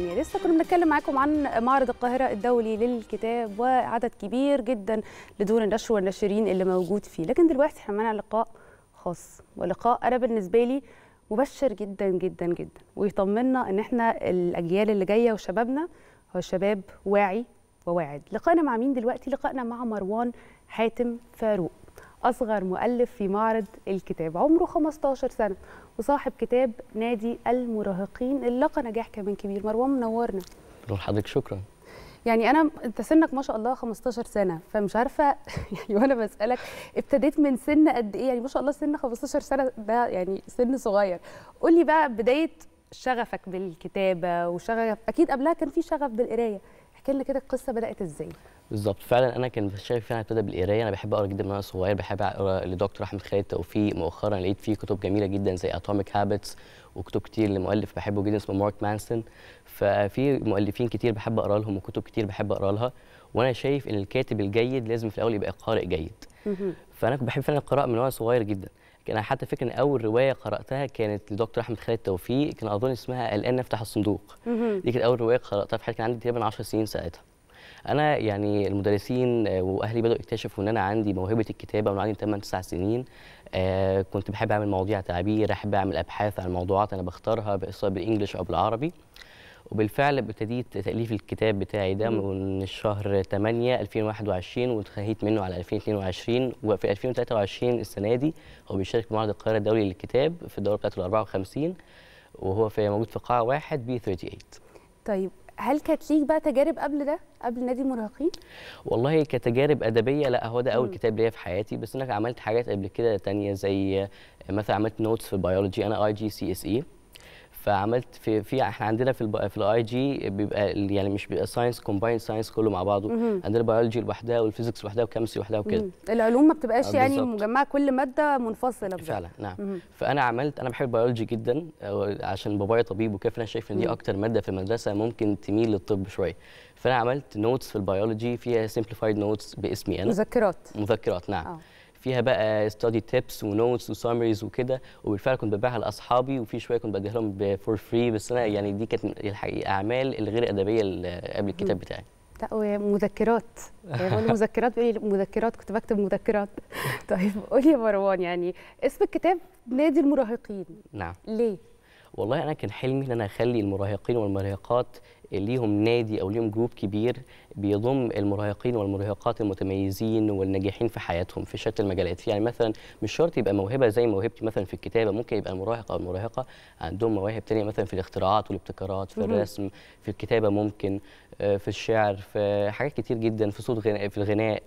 يعني لسه كنا بنتكلم معاكم عن معرض القاهرة الدولي للكتاب وعدد كبير جدا لدور النشر والناشرين اللي موجود فيه لكن دلوقتي احنا معانا لقاء خاص ولقاء أنا بالنسبة لي مبشر جدا جدا جدا ويطمنا ان احنا الأجيال اللي جاية وشبابنا هو شباب واعي وواعد لقائنا مع مين دلوقتي لقائنا مع مروان حاتم فاروق أصغر مؤلف في معرض الكتاب عمره 15 سنة وصاحب كتاب نادي المراهقين اللي لقى نجاح كمان كبير مروان منورنا روح حضرتك شكرا يعني انا انت سنك ما شاء الله 15 سنه فمش عارفه يعني وانا بسالك ابتديت من سن قد ايه يعني ما شاء الله سن 15 سنه ده يعني سن صغير قول لي بقى بدايه شغفك بالكتابه وشغف اكيد قبلها كان في شغف بالقرايه احكي لنا كده القصه بدات ازاي بالظبط فعلا انا كان شايف فعلا ابتدى بالقرايه انا بحب اقرا جدا من وانا صغير بحب اقرا لدكتور احمد خالد توفيق مؤخرا لقيت فيه كتب جميله جدا زي اتوميك هابتس وكتب كتير لمؤلف بحبه جدا اسمه مارك مانسون ففي مؤلفين كتير بحب اقرا لهم وكتب كتير بحب اقرا لها وانا شايف ان الكاتب الجيد لازم في الاول يبقى قارئ جيد فانا كنت بحب فعلا القراءه من وانا صغير جدا كان حتى فاكر ان اول روايه قراتها كانت لدكتور احمد خالد توفيق كان اظن اسمها الان نفتح الصندوق دي كانت اول روايه قراتها في حياتي كان عندي تقريبا 10 سنين ساعتها انا يعني المدرسين آه، واهلي بداوا يكتشفوا ان انا عندي موهبه الكتابه من عندي 8 9 سنين آه كنت بحب اعمل مواضيع تعبير احب اعمل ابحاث عن موضوعات انا بختارها بالانجلش او بالعربي وبالفعل ابتديت تاليف الكتاب بتاعي ده من الشهر 8 2021 وانتهيت منه على 2022 وفي 2023 السنه دي هو بيشارك في معرض القاهره الدولي للكتاب في الدوره بتاعته ال 54 وهو في موجود في قاعه واحد بي 38 طيب هل كانت ليك بقى تجارب قبل ده قبل نادي المراهقين والله كتجارب ادبيه لا هو ده اول م. كتاب ليا في حياتي بس انا عملت حاجات قبل كده تانية زي مثلا عملت نوتس في بيولوجي انا اي جي سي اس اي فعملت في في احنا عندنا في في الاي جي بيبقى يعني مش بيبقى ساينس كومباين ساينس كله مع بعضه مم. عندنا بيولوجي لوحدها والفيزيكس لوحدها والكيمستري لوحدها وكده العلوم ما بتبقاش آه، يعني مجمعه كل ماده منفصله بزبط. فعلا نعم مم. فانا عملت انا بحب البيولوجي جدا آه، عشان بابايا طبيب وكده فانا شايف ان دي اكتر ماده في المدرسه ممكن تميل للطب شويه فانا عملت نوتس في البيولوجي فيها سمبليفايد نوتس باسمي انا مذكرات مذكرات نعم أوه. فيها بقى ستادي تيبس ونوتس وسامريز وكده وبالفعل كنت ببيعها لاصحابي وفي شويه كنت بديها لهم فور فري بس انا يعني دي كانت الحقيقه الاعمال الغير ادبيه اللي قبل الكتاب بتاعي لا ومذكرات يعني مذكرات بيقول لي مذكرات كنت بكتب مذكرات طيب قول يا مروان يعني اسم الكتاب نادي المراهقين نعم ليه والله انا كان حلمي ان انا اخلي المراهقين والمراهقات ليهم نادي او ليهم جروب كبير بيضم المراهقين والمراهقات المتميزين والناجحين في حياتهم في شتى المجالات يعني مثلا مش شرط يبقى موهبه زي موهبتي مثلا في الكتابه ممكن يبقى المراهق او المراهقه عندهم مواهب ثانيه مثلا في الاختراعات والابتكارات في الرسم في الكتابه ممكن آه، في الشعر في حاجات كتير جدا في صوت غناء في الغناء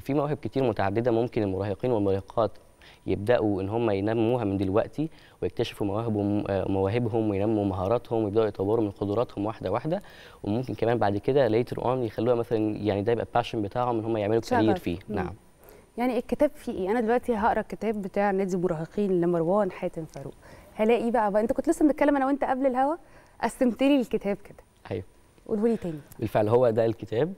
في مواهب كتير متعدده ممكن المراهقين والمراهقات يبداوا ان هم ينموها من دلوقتي ويكتشفوا مواهبهم آه، مواهبهم وينموا مهاراتهم ويبداوا يطوروا من قدراتهم واحده واحده وممكن كمان بعد كده ليتر اون يخلوها مثلا يعني ده يبقى الباشن بتاعهم ان هم يعملوا كارير فيه مم. نعم يعني الكتاب فيه ايه انا دلوقتي هقرا الكتاب بتاع نادي المراهقين لمروان حاتم فاروق هلاقي بقى, بقى انت كنت لسه بنتكلم انا وانت قبل الهوا قسمت لي الكتاب كده ايوه قولوا لي تاني بالفعل هو ده الكتاب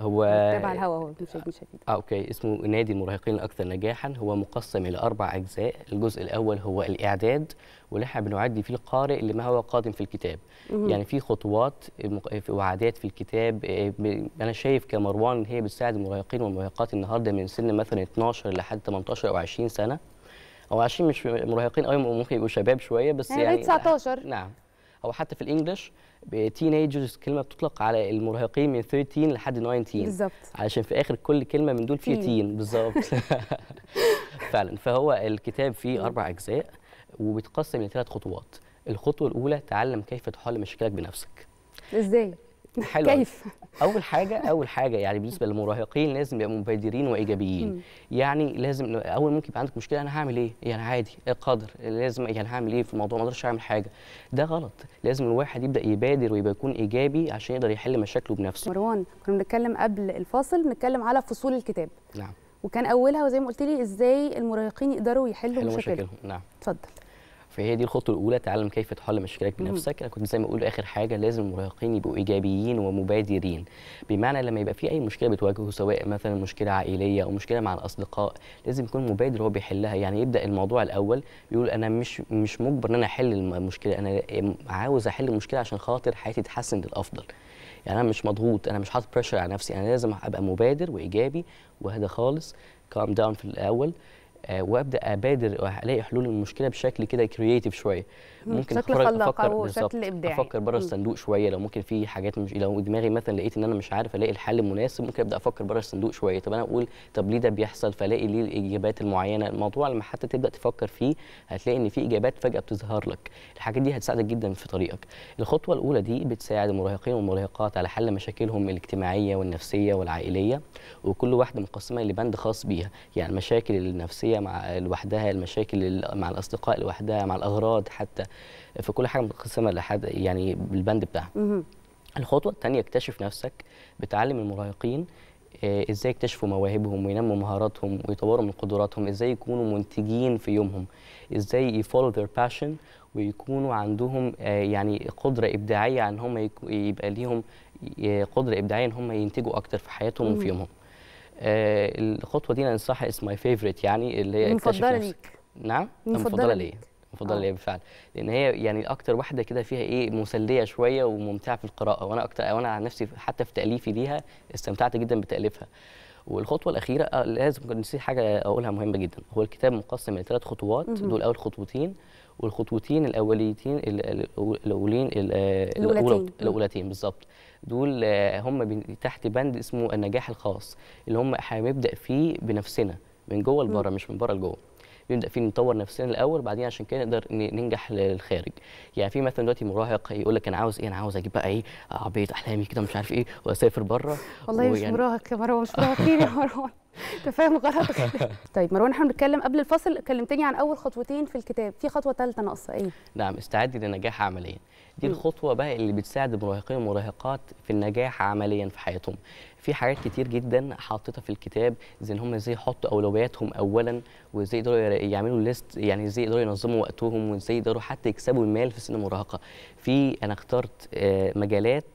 هو تابع الهوا هو مش شديد شديد اه اوكي اسمه نادي المراهقين الاكثر نجاحا هو مقسم الى اربع اجزاء الجزء الاول هو الاعداد واللي احنا بنعدي فيه القارئ لما هو قادم في الكتاب مم. يعني في خطوات وعادات في الكتاب آه، انا شايف كمروان ان هي بتساعد المراهقين والمراهقات النهارده من سن مثلا 12 لحد 18 او 20 سنه او 20 مش مراهقين قوي ممكن يبقوا شباب شويه بس يعني, يعني 19 نعم او حتى في الانجليش تينيجرز كلمه بتطلق على المراهقين من 13 لحد 19 بالظبط علشان في اخر كل كلمه من دول فيها تين بالظبط فعلا فهو الكتاب فيه اربع اجزاء وبيتقسم لثلاث خطوات الخطوه الاولى تعلم كيف تحل مشاكلك بنفسك ازاي حلوة. كيف اول حاجه اول حاجه يعني بالنسبه للمراهقين لازم يبقوا مبادرين وايجابيين يعني لازم اول ممكن يبقى عندك مشكله انا هعمل ايه يعني عادي إيه القدر لازم يعني هعمل ايه في الموضوع ما اقدرش اعمل حاجه ده غلط لازم الواحد يبدا يبادر ويبقى يكون ايجابي عشان يقدر يحل مشاكله بنفسه مروان كنا بنتكلم قبل الفاصل بنتكلم على فصول الكتاب نعم وكان اولها وزي ما قلت لي ازاي المراهقين يقدروا يحلوا مشاكلهم نعم اتفضل فهي دي الخطوه الاولى تعلم كيف تحل مشكلك بنفسك انا كنت زي ما اقول اخر حاجه لازم المراهقين يبقوا ايجابيين ومبادرين بمعنى لما يبقى في اي مشكله بتواجهه سواء مثلا مشكله عائليه او مشكله مع الاصدقاء لازم يكون مبادر هو بيحلها يعني يبدا الموضوع الاول يقول انا مش مش مجبر ان انا احل المشكله انا عاوز احل المشكله عشان خاطر حياتي تتحسن للافضل يعني انا مش مضغوط انا مش حاطط بريشر على نفسي انا لازم ابقى مبادر وايجابي وهذا خالص كام داون في الاول آه، وابدا ابادر الاقي حلول للمشكله بشكل كده كرييتيف شويه ممكن بشكل خلاق افكر شكل ابداعي افكر بره الصندوق شويه لو ممكن في حاجات مش لو دماغي مثلا لقيت ان انا مش عارف الاقي الحل المناسب ممكن ابدا افكر بره الصندوق شويه طب انا اقول طب ليه ده بيحصل فالاقي ليه الاجابات المعينه الموضوع لما حتى تبدا تفكر فيه هتلاقي ان في اجابات فجاه بتظهر لك الحاجات دي هتساعدك جدا في طريقك الخطوه الاولى دي بتساعد المراهقين والمراهقات على حل مشاكلهم الاجتماعيه والنفسيه والعائليه وكل واحده مقسمه لبند خاص بيها يعني المشاكل النفسيه العائليه مع لوحدها المشاكل مع الاصدقاء لوحدها مع الاغراض حتى في كل حاجه متقسمه لحد يعني بالبند بتاعها الخطوه الثانيه اكتشف نفسك بتعلم المراهقين آه، ازاي يكتشفوا مواهبهم وينموا مهاراتهم ويطوروا من قدراتهم ازاي يكونوا منتجين في يومهم ازاي يفولو ذير باشن ويكونوا عندهم آه، يعني قدره ابداعيه ان هم يبقى ليهم آه، قدره ابداعيه ان هم ينتجوا اكتر في حياتهم وفي يومهم آه، الخطوه دي انا ان اس ماي فيفورت يعني اللي هي نعم؟ مفضله ليك نعم مفضله ليا مفضله آه. ليا بالفعل لان هي يعني اكتر واحده كده فيها ايه مسليه شويه وممتعه في القراءه وانا اكتر وانا عن نفسي حتى في تاليفي ليها استمتعت جدا بتاليفها والخطوه الاخيره آه، لازم نسيت حاجه اقولها مهمه جدا هو الكتاب مقسم لثلاث خطوات دول اول خطوتين والخطوتين الاوليتين الاولين آه، الاولتين بالظبط دول آه، هم تحت بند اسمه النجاح الخاص اللي هم هنبدا فيه بنفسنا من جوه لبره مش من بره لجوه نبدا فيه نطور نفسنا الاول بعدين عشان كده نقدر ننجح للخارج يعني في مثلا دلوقتي مراهق يقول لك انا عاوز ايه انا عاوز اجيب بقى ايه عربيه احلامي كده مش عارف ايه واسافر بره والله مش مراهق يا مروان مش مراهقين يا مروان انت فاهم غلط طيب مروان احنا بنتكلم قبل الفصل كلمتني عن اول خطوتين في الكتاب في خطوه ثالثه ناقصه ايه نعم استعدي للنجاح عمليا دي الخطوه بقى اللي بتساعد المراهقين والمراهقات في النجاح عمليا في حياتهم في حاجات كتير جدا حاططها في الكتاب زي ان هم ازاي يحطوا اولوياتهم اولا وازاي يقدروا يعملوا ليست يعني ازاي يقدروا ينظموا وقتهم وازاي يقدروا حتى يكسبوا المال في سن المراهقه في انا اخترت آه، مجالات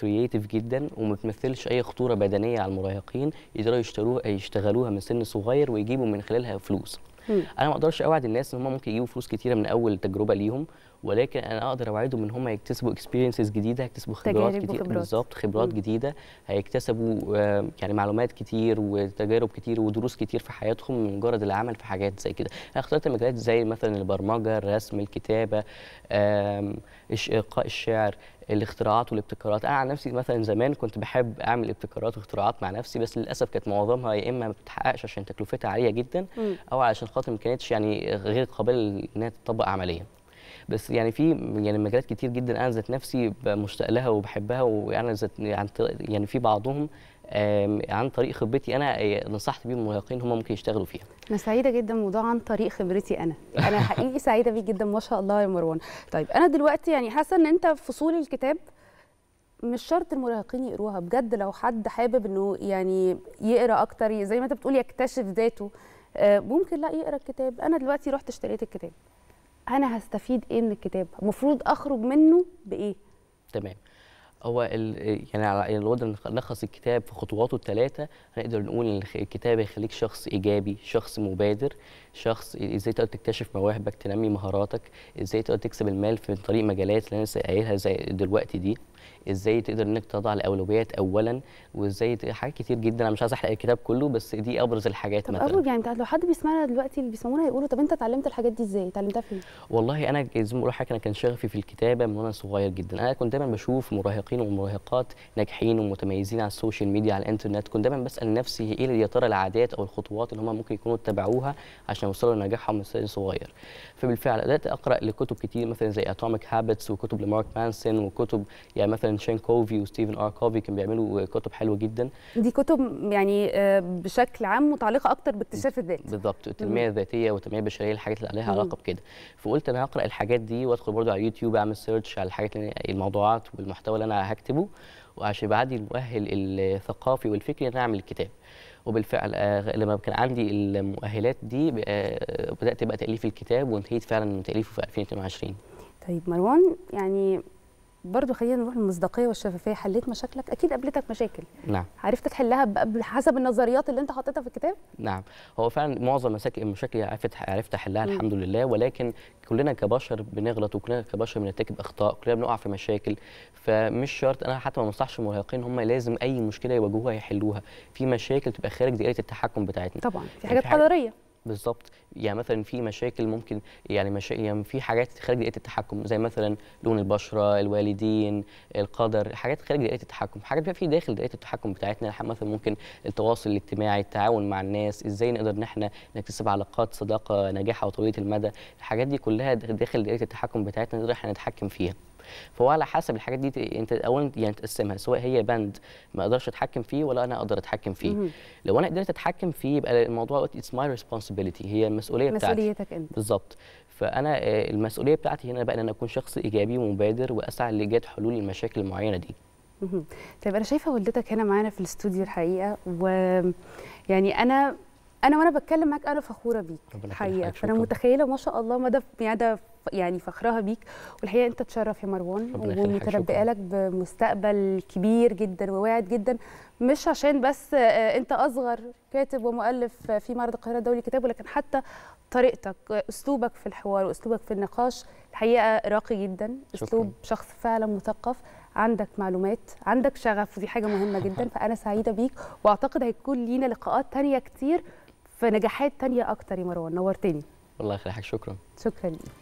كرييتيف جدا وما بتمثلش اي خطوره بدنيه على المراهقين يقدروا يشتروها يشتغلوها من سن صغير ويجيبوا من خلالها فلوس انا ما اقدرش اوعد الناس ان هم ممكن يجيبوا فلوس كتيره من اول تجربه ليهم ولكن انا اقدر اوعدهم ان هم يكتسبوا اكسبيرينسز جديده هيكتسبوا خبرات كتير بالظبط خبرات م. جديده هيكتسبوا يعني معلومات كتير وتجارب كتير ودروس كتير في حياتهم من مجرد العمل في حاجات زي كده انا اخترت مجالات زي مثلا البرمجه الرسم الكتابه القاء الشعر الاختراعات والابتكارات انا عن نفسي مثلا زمان كنت بحب اعمل ابتكارات واختراعات مع نفسي بس للاسف كانت معظمها يا اما ما بتتحققش عشان تكلفتها عاليه جدا او علشان خاطر ما كانتش يعني غير قابله انها تطبق عمليا بس يعني في يعني مجالات كتير جدا انا ذات نفسي مشتاق لها وبحبها ويعني ذات يعني في بعضهم عن طريق خبرتي انا آه، نصحت بيه المراهقين هم ممكن يشتغلوا فيها انا سعيده جدا موضوع عن طريق خبرتي انا انا حقيقي سعيده بيه جدا ما شاء الله يا مروان طيب انا دلوقتي يعني حاسه ان انت في فصول الكتاب مش شرط المراهقين يقروها بجد لو حد حابب انه يعني يقرا اكتر زي ما انت بتقول يكتشف ذاته آه، ممكن لا يقرا الكتاب انا دلوقتي رحت اشتريت الكتاب انا هستفيد ايه من الكتاب المفروض اخرج منه بايه تمام هو يعني على لو قدرنا نلخص الكتاب في خطواته الثلاثه هنقدر نقول ان الكتاب هيخليك شخص ايجابي شخص مبادر شخص إيه، ازاي تقدر تكتشف مواهبك تنمي مهاراتك ازاي تقدر تكسب المال في طريق مجالات اللي انا قايلها زي دلوقتي دي ازاي تقدر انك تضع الاولويات اولا وازاي حاجات كتير جدا انا مش عايز احرق الكتاب كله بس دي ابرز الحاجات طب مثلا يعني لو حد بيسمعنا دلوقتي اللي بيسمعونا هيقولوا طب انت اتعلمت الحاجات دي ازاي اتعلمتها فين والله انا زي ما بقول انا كان شغفي في الكتابه من وانا صغير جدا انا كنت دايما بشوف مراهقين ومراهقات ناجحين ومتميزين على السوشيال ميديا على الانترنت كنت دايما بسال نفسي ايه يا ترى العادات او الخطوات اللي هم ممكن يكونوا اتبعوها عشان يوصلوا لنجاحهم من سن صغير فبالفعل بدات اقرا لكتب كتير مثلا زي اتوميك هابتس وكتب لمارك مانسون وكتب يعني يعني مثلا شين كوفي وستيفن ار كوفي كانوا بيعملوا كتب حلوه جدا دي كتب يعني آه، بشكل عام متعلقه اكتر باكتشاف الذات بالظبط التنميه الذاتيه والتنميه البشريه الحاجات اللي عليها علاقه بكده فقلت انا هقرا الحاجات دي وادخل برده على يوتيوب اعمل سيرش على الحاجات اللي الموضوعات والمحتوى اللي انا هكتبه وعشان يبقى عندي المؤهل الثقافي والفكري ان انا اعمل الكتاب وبالفعل آه، لما كان عندي المؤهلات دي آه، بدات بقى تاليف الكتاب وانتهيت فعلا من تاليفه في 2022 طيب مروان يعني برضو خلينا نروح للمصداقيه والشفافيه حليت مشاكلك اكيد قابلتك مشاكل نعم عرفت تحلها حسب النظريات اللي انت حطيتها في الكتاب نعم هو فعلا معظم المشاكل عرفت عرفت احلها الحمد لله ولكن كلنا كبشر بنغلط وكلنا كبشر بنرتكب اخطاء كلنا بنقع في مشاكل فمش شرط انا حتى ما بنصحش المراهقين هم لازم اي مشكله يواجهوها يحلوها في مشاكل تبقى خارج دائره التحكم بتاعتنا طبعا في يعني حاجات قدريه بالظبط يعني مثلا في مشاكل ممكن يعني, مشا... يعني في حاجات خارج دائره التحكم زي مثلا لون البشره الوالدين القدر حاجات خارج دائره التحكم حاجات بقى في داخل دائره التحكم بتاعتنا مثلا ممكن التواصل الاجتماعي التعاون مع الناس ازاي نقدر ان احنا نكتسب علاقات صداقه ناجحه وطويله المدى الحاجات دي كلها داخل دائره التحكم بتاعتنا نقدر احنا نتحكم فيها فهو على حسب الحاجات دي انت اولا يعني تقسمها سواء هي بند ما اقدرش اتحكم فيه ولا انا اقدر اتحكم فيه مم. لو انا قدرت اتحكم فيه يبقى الموضوع دلوقتي اتس ماي ريسبونسبيلتي هي المسؤوليه بتاعتي مسؤوليتك انت بالظبط فانا آه، المسؤوليه بتاعتي هنا بقى ان انا اكون شخص ايجابي ومبادر واسعى لايجاد حلول للمشاكل المعينه دي طيب انا شايفه والدتك هنا معانا في الاستوديو الحقيقه ويعني انا انا وانا بتكلم معاك انا فخوره بيك حقيقه فانا متخيله ما شاء الله مدى يعني ده يعني فخرها بيك والحقيقه انت تشرف يا مروان ومتنبئه لك بمستقبل كبير جدا وواعد جدا مش عشان بس آه، انت اصغر كاتب ومؤلف في معرض القاهره الدولي للكتاب ولكن حتى طريقتك اسلوبك في الحوار واسلوبك في النقاش الحقيقه راقي جدا اسلوب شخص فعلا مثقف عندك معلومات عندك شغف ودي حاجه مهمه جدا فانا سعيده بيك واعتقد هيكون لينا لقاءات تانية كتير في نجاحات تانية اكتر يا مروان نورتني والله يخليك شكرا شكرا ليك